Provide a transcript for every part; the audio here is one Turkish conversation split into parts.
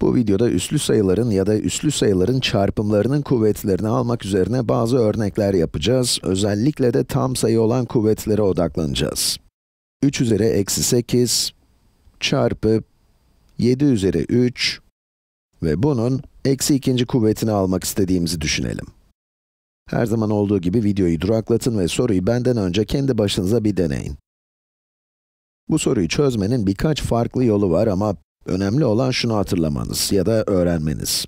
Bu videoda üslü sayıların ya da üslü sayıların çarpımlarının kuvvetlerini almak üzerine bazı örnekler yapacağız. Özellikle de tam sayı olan kuvvetlere odaklanacağız. 3 üzeri eksi 8 çarpı 7 üzeri 3 ve bunun eksi ikinci kuvvetini almak istediğimizi düşünelim. Her zaman olduğu gibi videoyu duraklatın ve soruyu benden önce kendi başınıza bir deneyin. Bu soruyu çözmenin birkaç farklı yolu var ama Önemli olan şunu hatırlamanız ya da öğrenmeniz.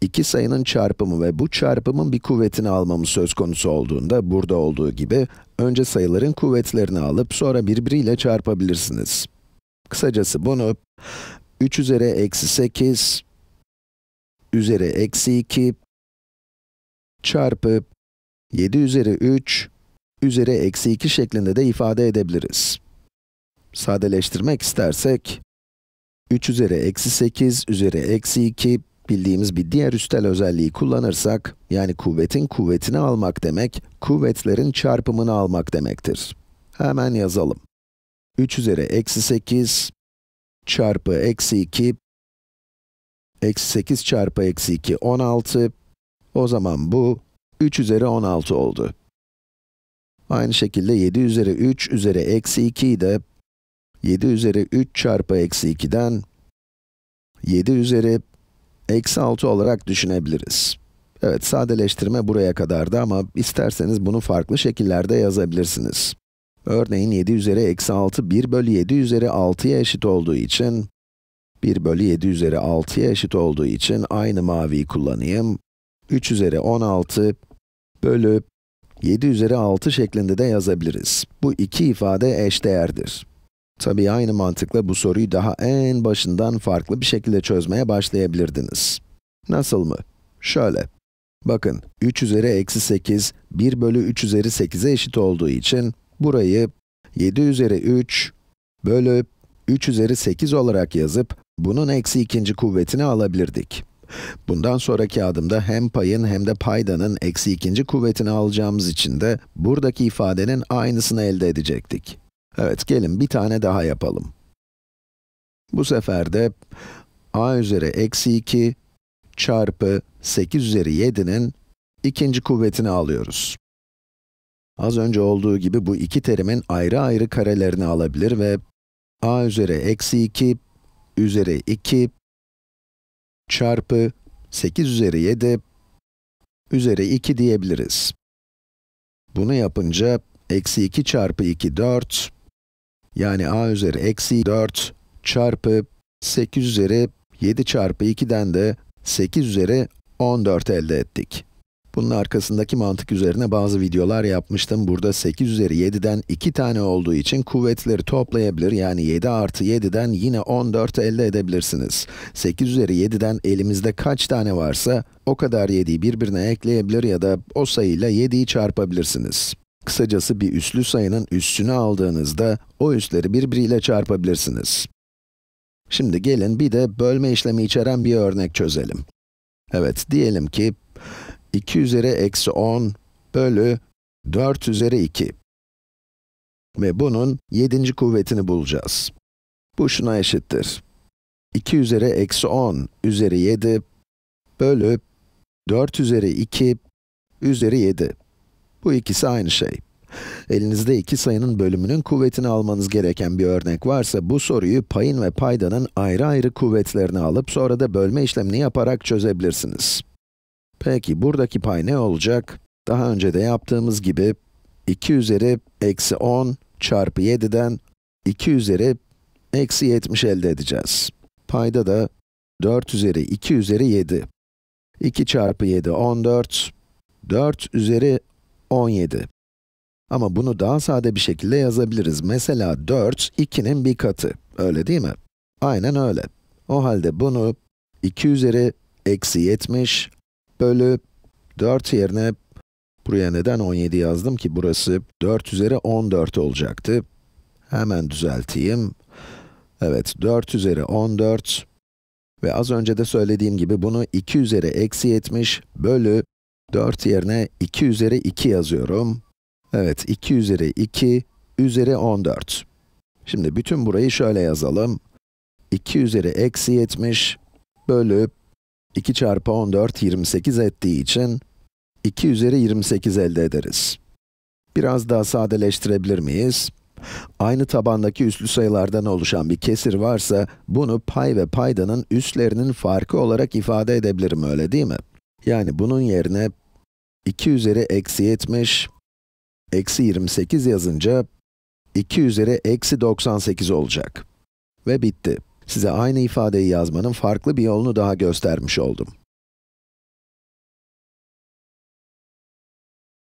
İki sayının çarpımı ve bu çarpımın bir kuvvetini almamız söz konusu olduğunda, burada olduğu gibi, önce sayıların kuvvetlerini alıp sonra birbiriyle çarpabilirsiniz. Kısacası bunu 3 üzeri eksi 8 üzeri eksi 2 çarpı 7 üzeri 3 üzeri eksi 2 şeklinde de ifade edebiliriz. Sadeleştirmek istersek, 3 üzeri eksi 8 üzeri eksi 2 bildiğimiz bir diğer üstel özelliği kullanırsak, yani kuvvetin kuvvetini almak demek, kuvvetlerin çarpımını almak demektir. Hemen yazalım. 3 üzeri eksi 8 çarpı eksi 2, eksi 8 çarpı eksi 2, 16. O zaman bu 3 üzeri 16 oldu. Aynı şekilde 7 üzeri 3 üzeri eksi 2'yi de 7 üzeri 3 çarpı eksi 2'den 7 üzeri eksi 6 olarak düşünebiliriz. Evet, sadeleştirme buraya kadardı ama isterseniz bunu farklı şekillerde yazabilirsiniz. Örneğin 7 üzeri eksi 6, 1 bölü 7 üzeri 6'ya eşit olduğu için, 1 bölü 7 üzeri 6'ya eşit olduğu için aynı maviyi kullanayım. 3 üzeri 16 bölü 7 üzeri 6 şeklinde de yazabiliriz. Bu iki ifade eşdeğerdir. Tabii aynı mantıkla bu soruyu daha en başından farklı bir şekilde çözmeye başlayabilirdiniz. Nasıl mı? Şöyle. Bakın, 3 üzeri eksi 8, 1 bölü 3 üzeri 8'e eşit olduğu için burayı 7 üzeri 3 bölü 3 üzeri 8 olarak yazıp bunun eksi ikinci kuvvetini alabilirdik. Bundan sonraki adımda hem payın hem de paydanın eksi ikinci kuvvetini alacağımız için de buradaki ifadenin aynısını elde edecektik. Evet, gelin bir tane daha yapalım. Bu sefer de a üzeri eksi 2 çarpı 8 üzeri 7'nin ikinci kuvvetini alıyoruz. Az önce olduğu gibi bu iki terimin ayrı ayrı karelerini alabilir ve a üzeri eksi 2 üzeri 2 çarpı 8 üzeri 7 üzeri 2 diyebiliriz. Bunu yapınca eksi 2 çarpı 2 4 yani a üzeri eksi 4 çarpı 8 üzeri 7 çarpı 2'den de 8 üzeri 14 elde ettik. Bunun arkasındaki mantık üzerine bazı videolar yapmıştım. Burada 8 üzeri 7'den 2 tane olduğu için kuvvetleri toplayabilir, yani 7 artı 7'den yine 14 elde edebilirsiniz. 8 üzeri 7'den elimizde kaç tane varsa, o kadar 7'yi birbirine ekleyebilir ya da o sayıyla 7'yi çarpabilirsiniz. Kısacası bir üslü sayının üssünü aldığınızda, o üsleri birbiriyle çarpabilirsiniz. Şimdi gelin bir de bölme işlemi içeren bir örnek çözelim. Evet, diyelim ki 2 üzeri eksi 10 bölü 4 üzeri 2. Ve bunun 7. kuvvetini bulacağız. Bu şuna eşittir. 2 üzeri eksi 10 üzeri 7 bölü 4 üzeri 2 üzeri 7. Bu ikisi aynı şey. Elinizde iki sayının bölümünün kuvvetini almanız gereken bir örnek varsa, bu soruyu payın ve paydanın ayrı ayrı kuvvetlerini alıp sonra da bölme işlemini yaparak çözebilirsiniz. Peki, buradaki pay ne olacak? Daha önce de yaptığımız gibi, 2 üzeri eksi 10 çarpı 7'den 2 üzeri eksi 70 elde edeceğiz. Payda da 4 üzeri 2 üzeri 7. 2 çarpı 7, 14. 4 üzeri 17. Ama bunu daha sade bir şekilde yazabiliriz. Mesela 4, 2'nin bir katı. Öyle değil mi? Aynen öyle. O halde bunu 2 üzeri eksi 70 bölü 4 yerine buraya neden 17 yazdım ki burası 4 üzeri 14 olacaktı. Hemen düzelteyim. Evet, 4 üzeri 14 ve az önce de söylediğim gibi bunu 2 üzeri eksi 70 bölü 4 yerine 2 üzeri 2 yazıyorum. Evet, 2 üzeri 2 üzeri 14. Şimdi bütün burayı şöyle yazalım. 2 üzeri eksi 70 bölü 2 çarpı 14, 28 ettiği için 2 üzeri 28 elde ederiz. Biraz daha sadeleştirebilir miyiz? Aynı tabandaki üslü sayılardan oluşan bir kesir varsa, bunu pay ve paydanın üslerinin farkı olarak ifade edebilirim, öyle değil mi? Yani bunun yerine 2 üzeri eksi 70, eksi 28 yazınca 2 üzeri eksi 98 olacak. Ve bitti. Size aynı ifadeyi yazmanın farklı bir yolunu daha göstermiş oldum.